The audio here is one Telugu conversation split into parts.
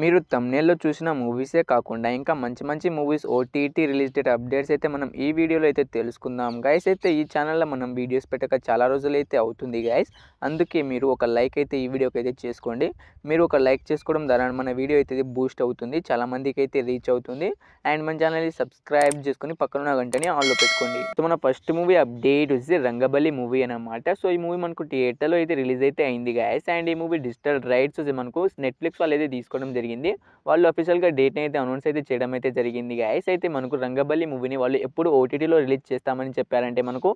మీరు తమ్నేల్లో చూసిన మూవీసే కాకుండా ఇంకా మంచి మంచి movies OTT release date updates అయితే మనం ఈ వీడియోలో అయితే తెలుసుకుందాం గైస్ అయితే ఈ ఛానల్లో మనం వీడియోస్ పెట్టక చాలా రోజులు అయితే అవుతుంది గైస్ అందుకే మీరు ఒక లైక్ అయితే ఈ వీడియోకి అయితే చేసుకోండి మీరు ఒక లైక్ చేసుకోవడం ద్వారా మన వీడియో అయితే బూస్ట్ అవుతుంది చాలామందికి అయితే రీచ్ అవుతుంది అండ్ మన ఛానల్ని సబ్స్క్రైబ్ చేసుకుని పక్కన గంటని ఆన్లో పెట్టుకోండి సో మన ఫస్ట్ మూవీ అప్డేట్ వచ్చి రంగబలి మూవీ అనమాట సో ఈ మూవీ మనకు థియేటర్లో అయితే రిలీజ్ అయితే అయింది గైస్ అండ్ ఈ మూవీ డిజిటల్ రైట్స్ మనకు నెట్ఫ్లిక్స్ వాళ్ళు అయితే తీసుకోవడం జరిగింది వాళ్ళు అఫీషియల్గా డేట్ని అయితే అనౌన్స్ అయితే చేయడం అయితే జరిగింది గాయస్ అయితే మనకు రంగబల్లి మూవీని వాళ్ళు ఎప్పుడు ఓటీటీలో రిలీజ్ చేస్తామని చెప్పారంటే మనకు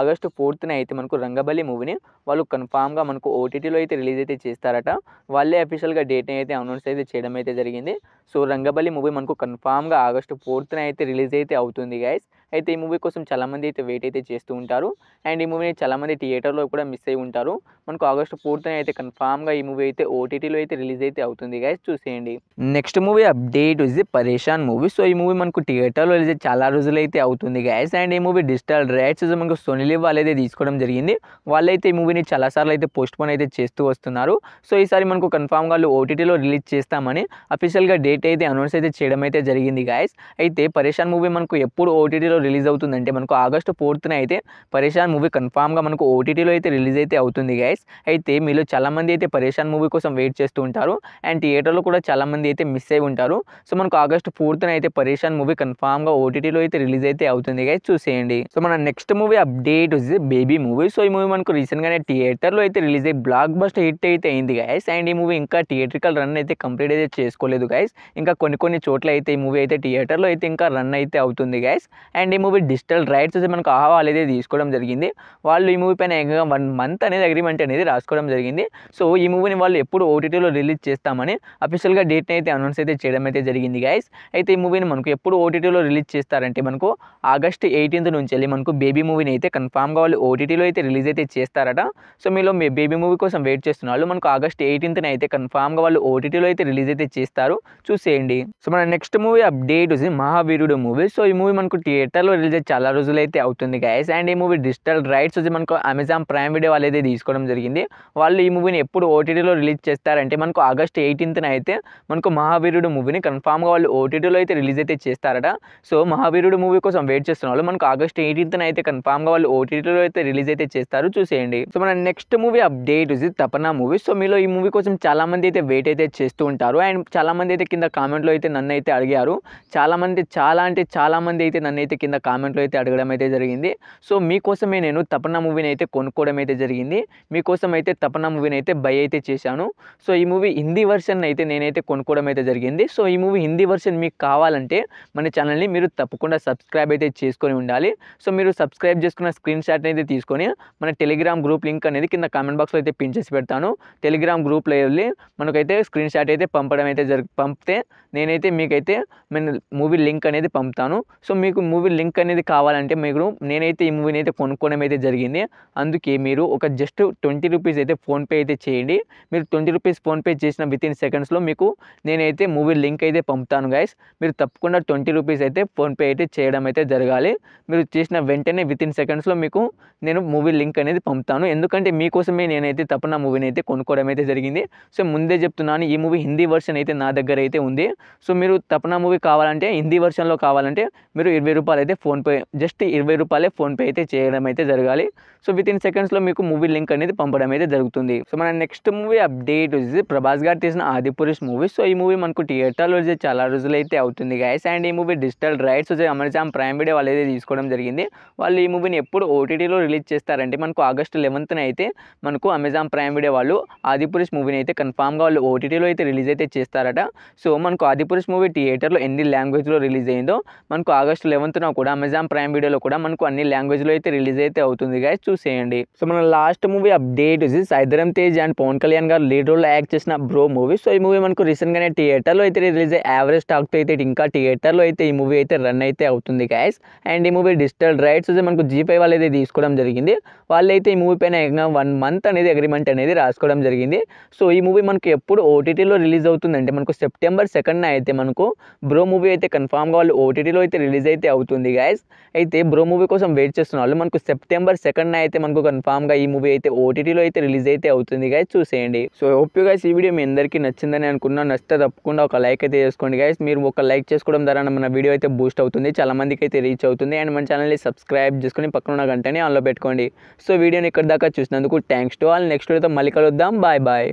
ఆగస్టు ఫోర్త్న అయితే మనకు రంగబల్లి మూవీని వాళ్ళు కన్ఫామ్గా మనకు ఓటీటీలో అయితే రిలీజ్ అయితే చేస్తారట వాళ్ళే అఫీషియల్గా డేట్ని అయితే అనౌన్స్ అయితే చేయడం అయితే జరిగింది సో రంగబల్లి మూవీ మనకు కన్ఫామ్గా ఆగస్టు ఫోర్త్న అయితే రిలీజ్ అయితే అవుతుంది గాయస్ అయితే ఈ మూవీ కోసం చాలామంది అయితే వెయిట్ అయితే చేస్తూ ఉంటారు అండ్ ఈ మూవీని చాలామంది థియేటర్లో కూడా మిస్ అయి ఉంటారు మనకు ఆగస్టు ఫోర్త్న అయితే కన్ఫామ్గా ఈ మూవీ అయితే ఓటీటీలో అయితే రిలీజ్ అయితే అవుతుంది గైస్ చూసేయండి next movie update is the Pareshan movie so ఈ మూవీ మనకు థియేటర్లో రిలీజ్ చాలా రోజులు అయితే అవుతుంది గాయస్ అండ్ ఈ మూవీ డిజిటల్ రైట్స్ మనకు సోనీలి వాళ్ళైతే తీసుకోవడం జరిగింది వాళ్ళైతే ఈ మూవీని చాలాసార్లు అయితే పోస్ట్ పోన్ అయితే చేస్తూ వస్తున్నారు సో ఈసారి మనకు కన్ఫామ్గా వాళ్ళు ఓటీటీలో రిలీజ్ చేస్తామని అఫీషియల్గా డేట్ అయితే అనౌన్స్ అయితే చేయడం అయితే జరిగింది గాయస్ అయితే పరేషాన్ మూవీ మనకు ఎప్పుడు ఓటీటీలో రిలీజ్ అవుతుంది అంటే మనకు ఆగస్టు ఫోర్త్న అయితే పరేషాన్ మూవీ కన్ఫామ్గా మనకు ఓటీటీలో అయితే రిలీజ్ అయితే అవుతుంది గైస్ అయితే మీలో చాలామంది అయితే పరేషాన్ మూవీ కోసం వెయిట్ చేస్తూ ఉంటారు అండ్ థియేటర్లో కూడా చాలామంది అయితే మిస్ అయి ఉంటారు సో మనకు ఆగస్టు ఫోర్త్న అయితే పరేషాన్ మూవీ కన్ఫామ్గా ఓటీటీలో అయితే రిలీజ్ అయితే అవుతుంది గైస్ చూసేయండి సో మన నెక్స్ట్ మూవీ అప్డేట్ వచ్చి బేబీ మూవీ సో ఈ మూవీ మనకు రీసెంట్గానే థియేటర్లో అయితే రిలీజ్ అయ్యి బ్లాక్ బస్టర్ హిట్ అయితే అయింది గైస్ అండ్ ఈ మూవీ ఇంకా థియేటర్కల్ రన్ అయితే కంప్లీట్ అయితే చేసుకోలేదు గైస్ ఇంకా కొన్ని కొన్ని చోట్ల అయితే ఈ మూవీ అయితే థియేటర్లో అయితే ఇంకా రన్ అయితే అవుతుంది గైస్ అండ్ అండ్ ఈ మూవీ డిజిటల్ రైట్స్ అయితే మనకు ఆహా అనేది తీసుకోవడం జరిగింది వాళ్ళు ఈ మూవీ పైన ఏకంగా వన్ మంత్ అనేది అగ్రిమెంట్ అనేది రాసుకోవడం జరిగింది సో ఈ మూవీని వాళ్ళు ఎప్పుడు ఓటీటీలో రిలీజ్ చేస్తామని అఫీషియల్గా డేట్ని అయితే అనౌన్స్ అయితే చేయడం అయితే జరిగింది గైస్ అయితే ఈ మూవీని మనకు ఎప్పుడు ఓటీటీలో రిలీజ్ చేస్తారంటే మనకు ఆగస్ట్ ఎయిటీన్త్ నుంచి వెళ్ళి మనకు బేబీ మూవీని అయితే కన్ఫామ్గా వాళ్ళు ఓటీటీలో అయితే రిలీజ్ అయితే చేస్తారట సో మీలో మీ బేబీ మూవీ కోసం వెయిట్ చేస్తున్నారు మనకు ఆగస్ట్ ఎయిటీన్త్ని అయితే కన్ఫామ్గా వాళ్ళు ఓటీటీలో అయితే రిలీజ్ అయితే చేస్తారు చూసేయండి సో మన నెక్స్ట్ మూవీ అప్డేట్ వచ్చి మహావీరుడు మూవీ సో ఈ మూవీ మనకు థియేటర్ థియేటర్లో రిలీజ్ చాలా రోజులు అయితే అవుతుంది గైస్ అండ్ ఈ మూవీ డిజిటల్ రైట్స్ వచ్చి మనకు అమెజాన్ ప్రైమ్ వీడియో వాళ్ళు అయితే తీసుకోవడం జరిగింది వాళ్ళు ఈ మూవీని ఎప్పుడు ఓటీటీలో రిలీజ్ చేస్తారంటే మనకు ఆగస్ట్ ఎయిటీన్త్న అయితే మనకు మహావీరుడు మూవీని కన్ఫామ్గా వాళ్ళు ఓటీటీలో అయితే రిలీజ్ అయితే చేస్తారట సో మహావీరుడు మూవీ కోసం వెయిట్ చేస్తున్న వాళ్ళు మనకు ఆగస్ట్ ఎయిటీన్త్న అయితే కన్ఫామ్గా వాళ్ళు ఓటీటీలో అయితే రిలీజ్ అయితే చేస్తారు చూసేయండి సో మన నెక్స్ట్ మూవీ అప్డేట్ ఇది తపన మూవీ సో మీలో ఈ మూవీ కోసం చాలామంది అయితే వెయిట్ అయితే చేస్తూ ఉంటారు అండ్ చాలామంది అయితే కింద కామెంట్లో అయితే నన్ను అయితే అడిగారు చాలామంది చాలా అంటే చాలామంది అయితే నన్ను అయితే కింద కింద కామెంట్లో అయితే అడగడం అయితే జరిగింది సో మీకోసమే నేను తపన మూవీని అయితే కొనుక్కోవడం అయితే జరిగింది మీకోసం అయితే తపన మూవీని అయితే బై అయితే చేశాను సో ఈ మూవీ హిందీ వర్షన్ అయితే నేనైతే కొనుక్కోవడం అయితే జరిగింది సో ఈ మూవీ హిందీ వర్షన్ మీకు కావాలంటే మన ఛానల్ని మీరు తప్పకుండా సబ్స్క్రైబ్ అయితే చేసుకొని ఉండాలి సో మీరు సబ్స్క్రైబ్ చేసుకున్న స్క్రీన్ షాట్ అయితే తీసుకొని మన టెలిగ్రామ్ గ్రూప్ లింక్ అనేది కింద కామెంట్ బాక్స్లో అయితే పింఛేసి పెడతాను టెలిగ్రామ్ గ్రూప్లో వెళ్ళి మనకైతే స్క్రీన్ షాట్ అయితే పంపడం అయితే జరి పంపితే నేనైతే మీకైతే నేను మూవీ లింక్ అనేది పంపుతాను సో మీకు మూవీ లింక్ అనేది కావాలంటే మీరు నేనైతే ఈ మూవీని అయితే కొనుక్కోవడం అయితే జరిగింది అందుకే మీరు ఒక జస్ట్ ట్వంటీ రూపీస్ అయితే ఫోన్పే అయితే చేయండి మీరు ట్వంటీ రూపీస్ ఫోన్పే చేసిన విత్ ఇన్ సెకండ్స్లో మీకు నేనైతే మూవీ లింక్ అయితే పంపుతాను గైస్ మీరు తప్పకుండా ట్వంటీ రూపీస్ అయితే ఫోన్పే అయితే చేయడం అయితే జరగాలి మీరు చేసిన వెంటనే విత్ ఇన్ సెకండ్స్లో మీకు నేను మూవీ లింక్ అనేది పంపుతాను ఎందుకంటే మీకోసమే నేనైతే తప్పన మూవీని అయితే కొనుక్కోవడం అయితే జరిగింది సో ముందే చెప్తున్నాను ఈ మూవీ హిందీ వర్షన్ అయితే నా దగ్గర అయితే ఉంది సో మీరు తపన మూవీ కావాలంటే హిందీ వర్షన్లో కావాలంటే మీరు ఇరవై రూపాయలు రూపాయలు అయితే ఫోన్పే జస్ట్ ఇరవై రూపాయలే ఫోన్పే అయితే చేయడం అయితే జరగాలి సో విత్ ఇన్ సెకండ్స్లో మీకు మూవీ లింక్ అనేది పంపడం అయితే జరుగుతుంది సో మన నెక్స్ట్ మూవీ అప్డేట్ వచ్చి ప్రభాస్ గారు తీసిన ఆదిపురుష్ మూవీ సో ఈ మూవీ మనకు థియేటర్లో వచ్చి చాలా రోజులు అయితే అవుతుంది గాయస్ అండ్ ఈ మూవీ డిజిటల్ రైట్స్ వచ్చి అమెజాన్ ప్రైమ్ వీడియో వాళ్ళు అయితే తీసుకోవడం జరిగింది వాళ్ళు ఈ మూవీని ఎప్పుడు ఓటీటీలో రిలీజ్ చేస్తారంటే మనకు ఆగస్ట్ లెవెన్త్న అయితే మనకు అమెజాన్ ప్రైమ్ వీడియో వాళ్ళు ఆదిపురుష్ మూవీని అయితే కన్ఫామ్గా వాళ్ళు ఓటీటీలో అయితే రిలీజ్ అయితే చేస్తారట సో మనకు ఆదిపురుష్ మూవీ థియేటర్లో ఎన్ని లాంగ్వేజ్లో రిలీజ్ అయిందో మనకు ఆగస్ట్ లెవెన్త్న కూడా అమెజాన్ ప్రైమ్ వీడియోలో కూడా మనకు అన్ని లాంగ్వేజ్లో అయితే రిలీజ్ అయితే అవుతుంది గాయస్ చూసేయండి సో మన లాస్ట్ మూవీ అప్డేట్ ఇది Sai Dharam Tej and Pawan Kalyan garu lead role act చేసిన బ్రో మూవీ సో ఈ మూవీ మనకు రీసెంట్గానే థియేటర్లో అయితే రిలీజ్ అయ్యి యావరేజ్ టాక్తో అయితే ఇంకా థియేటర్లో అయితే ఈ మూవీ అయితే రన్ అయితే అవుతుంది గాయస్ అండ్ ఈ మూవీ డిజిటల్ రైట్స్ అయితే మనకు జీపై వాళ్ళు అయితే తీసుకోవడం జరిగింది వాళ్ళైతే ఈ మూవీ పైన వన్ మంత్ అనేది అగ్రిమెంట్ అనేది రాసుకోవడం జరిగింది సో ఈ మూవీ మనకు ఎప్పుడు ఓటీటీలో రిలీజ్ అవుతుందంటే మనకు సెప్టెంబర్ సెకండ్ అయితే మనకు బ్రో మూవీ అయితే కన్ఫామ్గా వాళ్ళు ఓటీటీలో అయితే రిలీజ్ అయితే అవుతుంది ఉంది గాయస్ అయితే బ్రో మూవీ కోసం వెయిట్ చేస్తున్న వాళ్ళు మనకు సెప్టెంబర్ సెకండ్ అయితే మనకు కన్ఫామ్గా ఈ మూవీ అయితే ఓటీటీలో అయితే రిలీజ్ అయితే అవుతుంది గాయస్ చూసేయండి సో ఓపీ గాయస్ ఈ వీడియో మీ అందరికీ నచ్చిందని అనుకున్నా నచ్చితే తప్పకుండా ఒక లైక్ అయితే చేసుకోండి గాయస్ మీరు ఒక లైక్ చేసుకోవడం ద్వారా మన వీడియో అయితే బూస్ట్ అవుతుంది చాలా మందికి అయితే రీచ్ అవుతుంది అండ్ మన ఛానల్ని సబ్స్క్రైబ్ చేసుకుని పక్కన ఉన్న గంటని ఆన్లో పెట్టుకోండి సో వీడియోని ఇక్కడ దాకా చూసినందుకు థ్యాంక్స్ టు ఆల్ నెక్స్ట్ వీడియోతో మళ్ళీ కలుద్దాం బాయ్ బాయ్